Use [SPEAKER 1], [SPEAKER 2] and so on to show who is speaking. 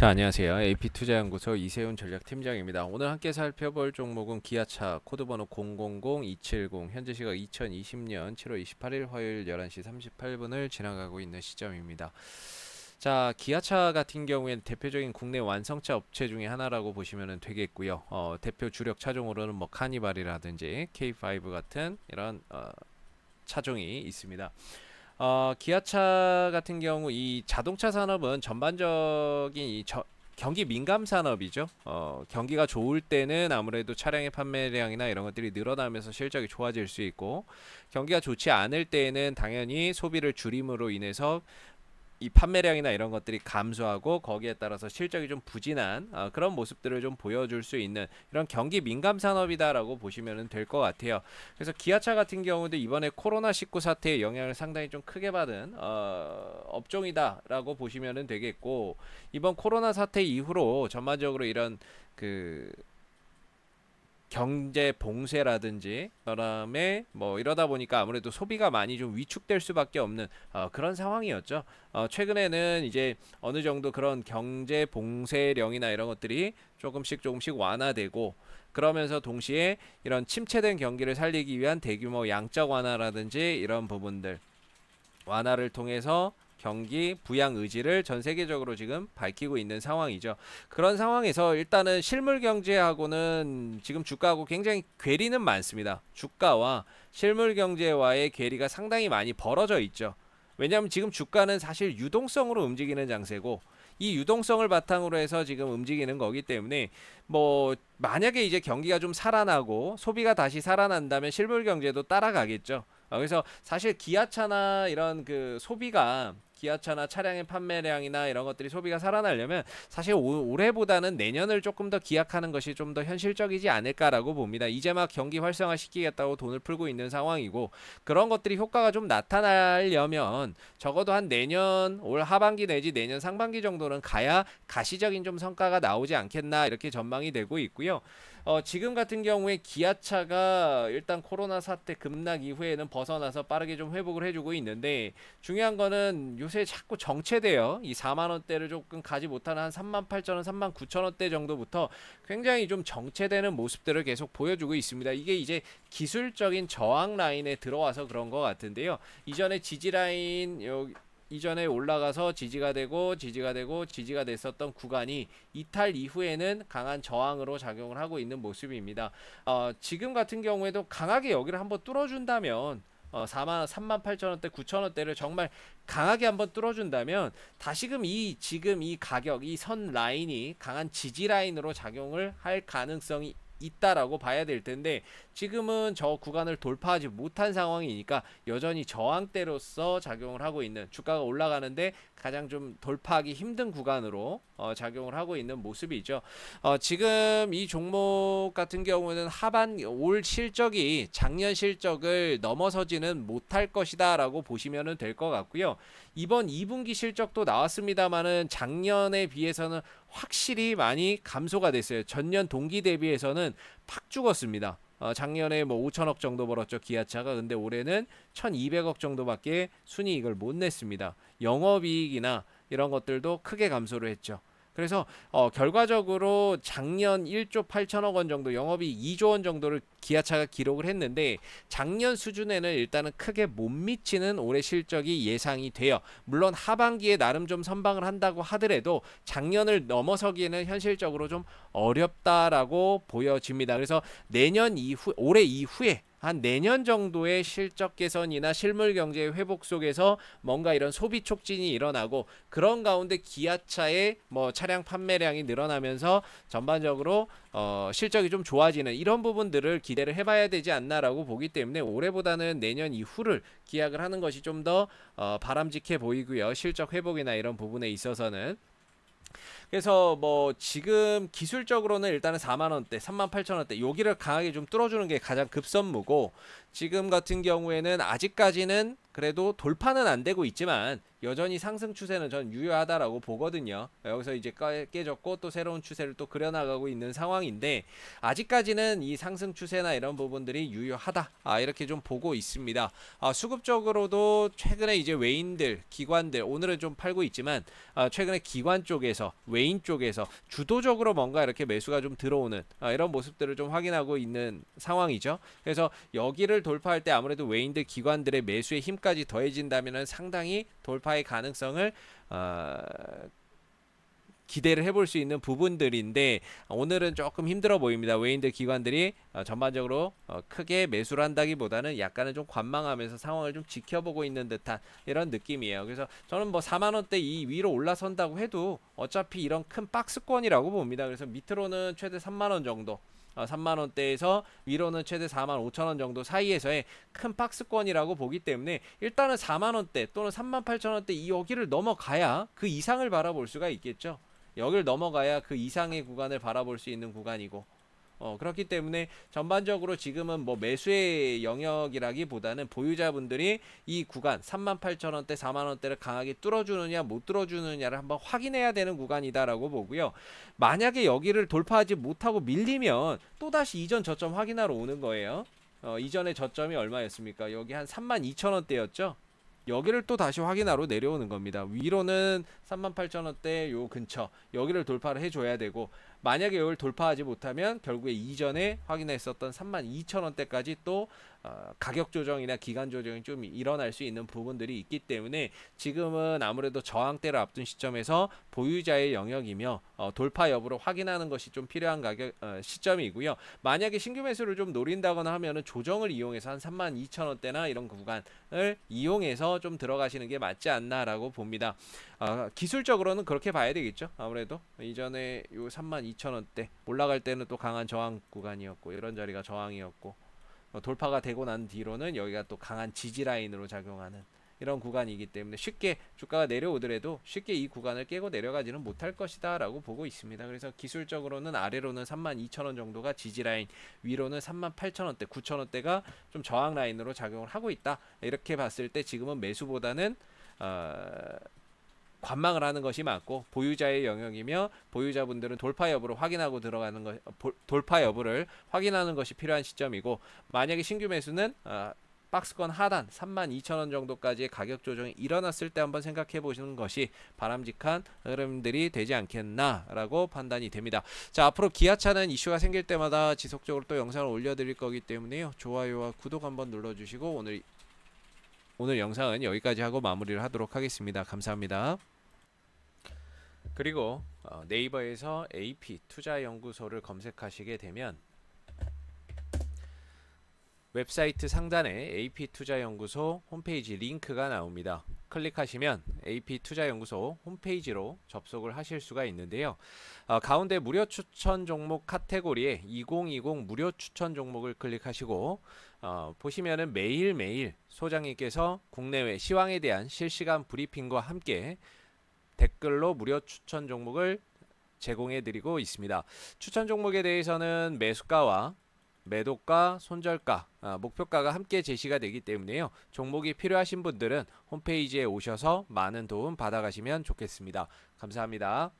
[SPEAKER 1] 자 안녕하세요. AP투자연구소 이세훈 전략팀장입니다. 오늘 함께 살펴볼 종목은 기아차 코드번호 000270 현재 시각 2020년 7월 28일 화요일 11시 38분을 지나가고 있는 시점입니다. 자 기아차 같은 경우에는 대표적인 국내 완성차 업체 중에 하나라고 보시면 되겠고요. 어, 대표 주력 차종으로는 뭐 카니발이라든지 K5 같은 이런 어, 차종이 있습니다. 어, 기아차 같은 경우 이 자동차 산업은 전반적인 이 저, 경기 민감 산업이죠. 어, 경기가 좋을 때는 아무래도 차량의 판매량이나 이런 것들이 늘어나면서 실적이 좋아질 수 있고 경기가 좋지 않을 때에는 당연히 소비를 줄임으로 인해서 이 판매량이나 이런 것들이 감소하고 거기에 따라서 실적이 좀 부진한 어, 그런 모습들을 좀 보여줄 수 있는 이런 경기 민감 산업이다라고 보시면 될 것 같아요. 그래서 기아차 같은 경우도 이번에 코로나 19 사태의 영향을 상당히 좀 크게 받은 어, 업종이다라고 보시면 되겠고 이번 코로나 사태 이후로 전반적으로 이런 그 경제 봉쇄라든지 그다음에 뭐 이러다 보니까 아무래도 소비가 많이 좀 위축될 수밖에 없는 어, 그런 상황이었죠. 어, 최근에는 이제 어느 정도 그런 경제 봉쇄령이나 이런 것들이 조금씩 조금씩 완화되고 그러면서 동시에 이런 침체된 경기를 살리기 위한 대규모 양적 완화라든지 이런 부분들 완화를 통해서 경기 부양 의지를 전 세계적으로 지금 밝히고 있는 상황이죠. 그런 상황에서 일단은 실물 경제하고는 지금 주가하고 굉장히 괴리는 많습니다. 주가와 실물 경제와의 괴리가 상당히 많이 벌어져 있죠. 왜냐하면 지금 주가는 사실 유동성으로 움직이는 장세고 이 유동성을 바탕으로 해서 지금 움직이는 거기 때문에 뭐 만약에 이제 경기가 좀 살아나고 소비가 다시 살아난다면 실물 경제도 따라가겠죠. 어, 그래서 사실 기아차나 이런 그 소비가 기아차나 차량의 판매량이나 이런 것들이 소비가 살아나려면 사실 오, 올해보다는 내년을 조금 더 기약하는 것이 좀 더 현실적이지 않을까라고 봅니다. 이제 막 경기 활성화 시키겠다고 돈을 풀고 있는 상황이고 그런 것들이 효과가 좀 나타나려면 적어도 한 내년 올 하반기 내지 내년 상반기 정도는 가야 가시적인 좀 성과가 나오지 않겠나 이렇게 전망이 되고 있고요. 어, 지금 같은 경우에 기아차가 일단 코로나 사태 급락 이후에는 벗어나서 빠르게 좀 회복을 해주고 있는데 중요한 거는 요새 자꾸 정체돼요. 이 4만 원대를 조금 가지 못하는 한 3만 8천 원, 3만 9천 원대 정도부터 굉장히 좀 정체되는 모습들을 계속 보여주고 있습니다. 이게 이제 기술적인 저항 라인에 들어와서 그런 것 같은데요. 이전에 지지 라인 여기 이전에 올라가서 지지가 되고 지지가 되고 지지가 됐었던 구간이 이탈 이후에는 강한 저항으로 작용을 하고 있는 모습입니다. 어, 지금 같은 경우에도 강하게 여기를 한번 뚫어준다면 어, 4만 3만 8천 원대, 9천 원대를 정말 강하게 한번 뚫어준다면 다시금 이 지금 이 가격, 이 선 라인이 강한 지지 라인으로 작용을 할 가능성이 있다라고 봐야 될 텐데 지금은 저 구간을 돌파하지 못한 상황이니까 여전히 저항대로서 작용을 하고 있는 주가가 올라가는데 가장 좀 돌파하기 힘든 구간으로 어, 작용을 하고 있는 모습이죠. 어, 지금 이 종목 같은 경우는 하반 올 실적이 작년 실적을 넘어서지는 못할 것이다라고 보시면 될 것 같고요. 이번 2분기 실적도 나왔습니다만은 작년에 비해서는 확실히 많이 감소가 됐어요. 전년 동기 대비해서는 팍 죽었습니다. 어, 작년에 뭐 5천억 정도 벌었죠 기아차가 근데 올해는 1,200억 정도밖에 순이익을 못 냈습니다. 영업이익이나 이런 것들도 크게 감소를 했죠. 그래서 어, 결과적으로 작년 1조 8천억 원 정도 영업이 2조 원 정도를 기아차가 기록을 했는데 작년 수준에는 일단은 크게 못 미치는 올해 실적이 예상이 돼요. 물론 하반기에 나름 좀 선방을 한다고 하더라도 작년을 넘어서기에는 현실적으로 좀 어렵다라고 보여집니다. 그래서 내년 이후 올해 이후에 한 내년 정도의 실적 개선이나 실물 경제 회복 속에서 뭔가 이런 소비 촉진이 일어나고 그런 가운데 기아차의 뭐 차량 판매량이 늘어나면서 전반적으로 어 실적이 좀 좋아지는 이런 부분들을 기대를 해봐야 되지 않나라고 보기 때문에 올해보다는 내년 이후를 기약을 하는 것이 좀 더 어 바람직해 보이고요. 실적 회복이나 이런 부분에 있어서는 그래서 뭐 지금 기술적으로는 일단은 4만 원대, 3만 8천 원대 여기를 강하게 좀 뚫어주는 게 가장 급선무고 지금 같은 경우에는 아직까지는 그래도 돌파는 안 되고 있지만 여전히 상승 추세는 전 유효하다라고 보거든요. 여기서 이제 깨졌고 또 새로운 추세를 또 그려나가고 있는 상황인데 아직까지는 이 상승 추세나 이런 부분들이 유효하다. 아, 이렇게 좀 보고 있습니다. 아, 수급적으로도 최근에 이제 외인들, 기관들 오늘은 좀 팔고 있지만 아, 최근에 기관 쪽에서 외인 쪽에서 주도적으로 뭔가 이렇게 매수가 좀 들어오는 아, 이런 모습들을 좀 확인하고 있는 상황이죠. 그래서 여기를 돌파할 때 아무래도 외인들 기관들의 매수의 힘까지 더해진다면 상당히 돌파 전파의 가능성을 어, 기대를 해볼 수 있는 부분들인데 오늘은 조금 힘들어 보입니다. 외인들 기관들이 어, 전반적으로 어, 크게 매수를 한다기보다는 약간은 좀 관망하면서 상황을 좀 지켜보고 있는 듯한 이런 느낌이에요. 그래서 저는 뭐 4만 원대 이 위로 올라선다고 해도 어차피 이런 큰 박스권이라고 봅니다. 그래서 밑으로는 최대 3만 원 정도 3만 어, 원대에서 위로는 최대 4만 5천 원 정도 사이에서의 큰 박스권이라고 보기 때문에 일단은 4만 원대 또는 3만 8천 원대 이 여기를 넘어가야 그 이상을 바라볼 수가 있겠죠. 여기를 넘어가야 그 이상의 구간을 바라볼 수 있는 구간이고 어, 그렇기 때문에 전반적으로 지금은 뭐 매수의 영역이라기보다는 보유자분들이 이 구간 38,000원대, 4만원대를 강하게 뚫어주느냐 못 뚫어주느냐를 한번 확인해야 되는 구간이다라고 보고요. 만약에 여기를 돌파하지 못하고 밀리면 또다시 이전 저점 확인하러 오는 거예요. 어, 이전의 저점이 얼마였습니까? 여기 한 32,000원대였죠? 여기를 또 다시 확인하러 내려오는 겁니다. 위로는 38,000원대 요 근처 여기를 돌파를 해줘야 되고 만약에 이걸 돌파하지 못하면 결국에 이전에 확인했었던 32,000원대까지 또 어, 가격 조정이나 기간 조정이 좀 일어날 수 있는 부분들이 있기 때문에 지금은 아무래도 저항대를 앞둔 시점에서 보유자의 영역이며 어, 돌파 여부를 확인하는 것이 좀 필요한 가격 어, 시점이고요. 만약에 신규 매수를 좀 노린다거나 하면은 조정을 이용해서 한 32,000원대나 이런 구간을 이용해서 좀 들어가시는 게 맞지 않나라고 봅니다. 어, 기술적으로는 그렇게 봐야 되겠죠. 아무래도 이전에 요3 2 2,000원대 올라갈 때는 또 강한 저항 구간이었고 이런 자리가 저항이었고 어, 돌파가 되고 난 뒤로는 여기가 또 강한 지지 라인으로 작용하는 이런 구간이기 때문에 쉽게 주가가 내려오더라도 쉽게 이 구간을 깨고 내려가지는 못할 것이다 라고 보고 있습니다. 그래서 기술적으로는 아래로는 32,000원 정도가 지지라인 위로는 38,000원대 9,000원대가 좀 저항라인으로 작용을 하고 있다. 이렇게 봤을 때 지금은 매수보다는 어, 관망을 하는 것이 맞고 보유자의 영역이며 보유자분들은 돌파 여부를 확인하고 들어가는 것 돌파 여부를 확인하는 것이 필요한 시점이고 만약에 신규 매수는 어, 박스권 하단 32,000원 정도까지의 가격 조정이 일어났을 때 한번 생각해 보시는 것이 바람직한 흐름들이 되지 않겠나라고 판단이 됩니다. 자, 앞으로 기아차는 이슈가 생길 때마다 지속적으로 또 영상을 올려드릴 거기 때문에요. 좋아요와 구독 한번 눌러주시고 오늘 오늘 영상은 여기까지 하고 마무리를 하도록 하겠습니다. 감사합니다. 그리고 어, 네이버에서 AP 투자연구소를 검색하시게 되면 웹사이트 상단에 AP투자연구소 홈페이지 링크가 나옵니다. 클릭하시면 AP투자연구소 홈페이지로 접속을 하실 수가 있는데요. 어, 가운데 무료 추천 종목 카테고리에 2020 무료 추천 종목을 클릭하시고 어, 보시면은 매일매일 소장님께서 국내외 시황에 대한 실시간 브리핑과 함께 댓글로 무료 추천 종목을 제공해 드리고 있습니다. 추천 종목에 대해서는 매수가와 매도가, 손절가, 아, 목표가가 함께 제시가 되기 때문에요. 종목이 필요하신 분들은 홈페이지에 오셔서 많은 도움 받아가시면 좋겠습니다. 감사합니다.